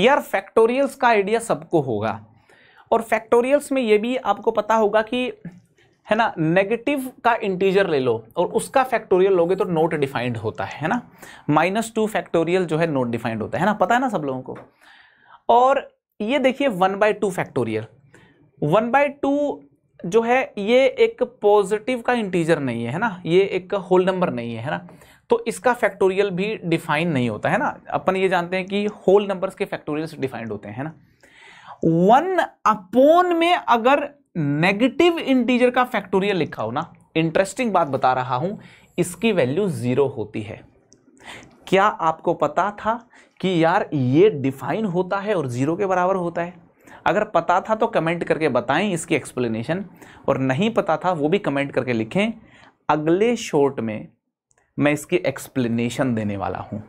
यार फैक्टोरियल्स का आइडिया सबको होगा और फैक्टोरियल्स में ये भी आपको पता होगा कि है ना नेगेटिव का इंटीजर ले लो और उसका फैक्टोरियल लोगे तो नोट डिफाइंड होता है ना माइनस टू फैक्टोरियल जो है नोट डिफाइंड होता है ना पता है ना सब लोगों को और ये देखिए one by two factorial one by two जो है ये एक पॉजिटिव का इंटीजर नहीं है ना ये एक होल नंबर नहीं है ना तो इसका फैक्टोरियल भी डिफाइन नहीं होता है ना अपन ये जानते हैं कि होल नंबर्स के फैक्टोरियल्स डिफाइंड होते हैं ना वन अपोन में अगर नेगेटिव इंटीजर का फैक्टोरियल लिखा हो ना इंटरेस्टिंग बात बता रहा हूं इसकी वैल्यू जीरो होती है क्या आपको पता था कि यार ये डिफाइन होता है और जीरो के बराबर होता है अगर पता था तो कमेंट करके बताएं इसकी एक्सप्लेनेशन और नहीं पता था वो भी कमेंट करके लिखें अगले शॉर्ट में मैं इसकी एक्सप्लेनेशन देने वाला हूँ